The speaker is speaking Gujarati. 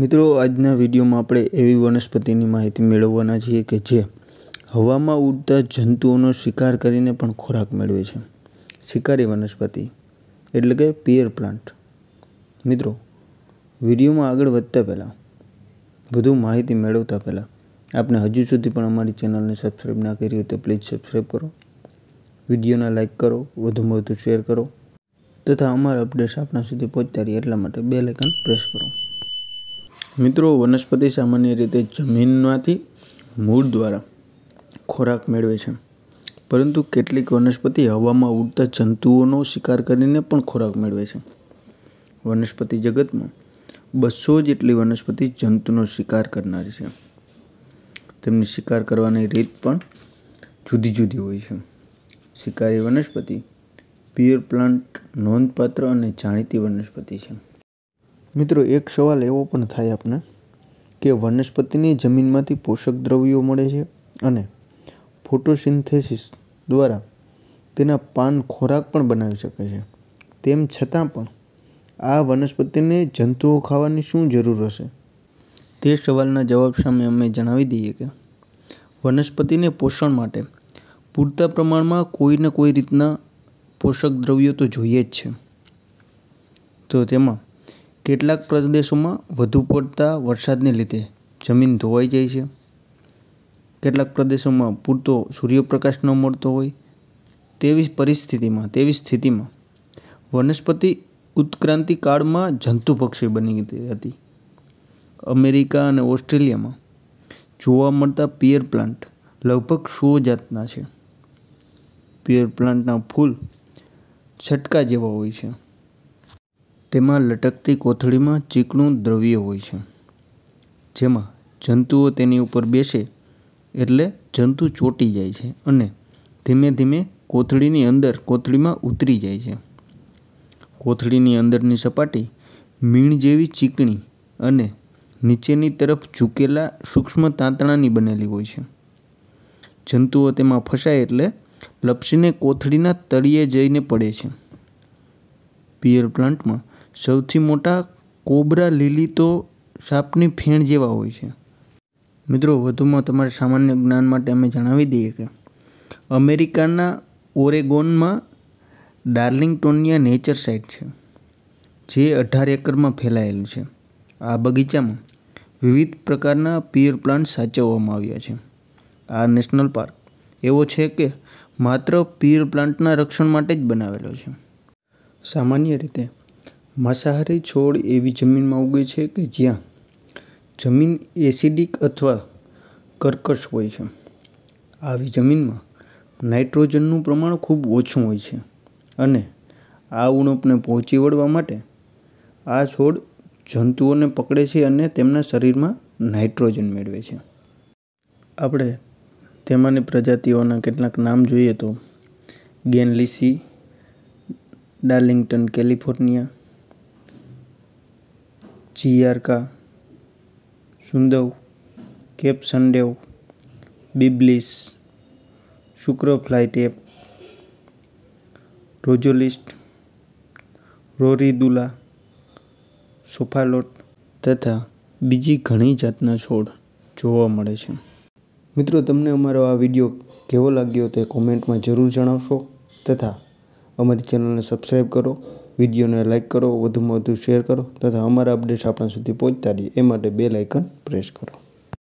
મિત્રો આજના વિડીયોમાં આપણે એવી વનસ્પતિની માહિતી મેળવવાના છીએ કે જે હવામાં ઉડતા જંતુઓનો શિકાર કરીને પણ ખોરાક મેળવે છે શિકારી વનસ્પતિ એટલે કે પિયર પ્લાન્ટ મિત્રો વિડીયોમાં આગળ વધતા પહેલાં વધુ માહિતી મેળવતા પહેલાં આપણે હજુ સુધી પણ અમારી ચેનલને સબસ્ક્રાઈબ ના કરી હોય તો પ્લીઝ સબસ્ક્રાઈબ કરો વિડીયોના લાઇક કરો વધુમાં વધુ શેર કરો તથા અમારા અપડેટ્સ આપણા સુધી પહોંચતા રહીએ એટલા માટે બે લેકન પ્રેસ કરો મિત્રો વનસ્પતિ સામાન્ય રીતે જમીનમાંથી મૂળ દ્વારા ખોરાક મેળવે છે પરંતુ કેટલીક વનસ્પતિ હવામાં ઉડતા જંતુઓનો શિકાર કરીને પણ ખોરાક મેળવે છે વનસ્પતિ જગતમાં બસો જેટલી વનસ્પતિ જંતુનો શિકાર કરનારી છે તેમની શિકાર કરવાની રીત પણ જુદી જુદી હોય છે શિકારી વનસ્પતિ પિયર પ્લાન્ટ નોંધપાત્ર અને જાણીતી વનસ્પતિ છે મિત્રો એક સવાલ એવો પણ થાય આપને કે વનસ્પતિની જમીનમાંથી પોષક દ્રવ્યો મળે છે અને ફોટોસિન્થેસિસ દ્વારા તેના પાન ખોરાક પણ બનાવી શકે છે તેમ છતાં પણ આ વનસ્પતિને જંતુઓ ખાવાની શું જરૂર હશે તે સવાલના જવાબ સામે અમે જણાવી દઈએ કે વનસ્પતિને પોષણ માટે પૂરતા પ્રમાણમાં કોઈને કોઈ રીતના પોષક દ્રવ્યો તો જોઈએ જ છે તો તેમાં કેટલાક પ્રદેશોમાં વધુ પડતા વરસાદને લીધે જમીન ધોવાઈ જાય છે કેટલાક પ્રદેશોમાં પૂરતો સૂર્યપ્રકાશ ન મળતો હોય તેવી પરિસ્થિતિમાં તેવી સ્થિતિમાં વનસ્પતિ ઉત્ક્રાંતિ કાળમાં જંતુ પક્ષી બની હતી અમેરિકા અને ઓસ્ટ્રેલિયામાં જોવા મળતા પિયર પ્લાન્ટ લગભગ સો જાતના છે પિયર પ્લાન્ટના ફૂલ છટકા જેવા હોય છે તેમાં લટકતી કોથળીમાં ચીકણું દ્રવ્ય હોય છે જેમાં જંતુઓ તેની ઉપર બેસે એટલે જંતુ ચોંટી જાય છે અને ધીમે ધીમે કોથળીની અંદર કોથળીમાં ઉતરી જાય છે કોથળીની અંદરની સપાટી મીણ જેવી ચીકણી અને નીચેની તરફ ઝૂકેલા સૂક્ષ્મ તાંતણાની બનેલી હોય છે જંતુઓ તેમાં ફસાય એટલે લપસીને કોથળીના તળિયે જઈને પડે છે પિયર પ્લાન્ટમાં સૌથી મોટા કોબરા લીલી તો સાપની ફેણ જેવા હોય છે મિત્રો વધુમાં તમારા સામાન્ય જ્ઞાન માટે અમે જણાવી દઈએ કે અમેરિકાના ઓરેગોનમાં ડાર્લિંગટોનિયા નેચર સાઇટ છે જે અઢાર એકરમાં ફેલાયેલું છે આ બગીચામાં વિવિધ પ્રકારના પિયર પ્લાન્ટ સાચવવામાં આવ્યા છે આ નેશનલ પાર્ક એવો છે કે માત્ર પિયર પ્લાન્ટના રક્ષણ માટે જ બનાવેલો છે સામાન્ય રીતે માંસાહારી છોડ એવી જમીનમાં ઉગે છે કે જ્યાં જમીન એસિડિક અથવા કર્કશ હોય છે આવી જમીનમાં નાઇટ્રોજનનું પ્રમાણ ખૂબ ઓછું હોય છે અને આ ઉણપને પહોંચી વળવા માટે આ છોડ જંતુઓને પકડે છે અને તેમના શરીરમાં નાઇટ્રોજન મેળવે છે આપણે તેમાંની પ્રજાતિઓના કેટલાક નામ જોઈએ તો ગેનલિસી ડાર્લિંગ્ટન કેલિફોર્નિયા જીઆરકા સુંદવ કેપ સંડેવ સનડેવ બિબલિસ શુક્રફ્લાય ટેપ રોજોલિસ્ટ દુલા સોફાલોટ તથા બીજી ઘણી જાતના છોડ જોવા મળે છે મિત્રો તમને અમારો આ વિડીયો કેવો લાગ્યો તે કોમેન્ટમાં જરૂર જણાવશો તથા અમારી ચેનલને સબસ્ક્રાઈબ કરો વિડીયોને લાઇક કરો વધુમાં વધુ શેર કરો તથા અમારા અપડેટ્સ આપણા સુધી પહોંચતા રહીએ એ માટે બેલ આઇકન પ્રેસ કરો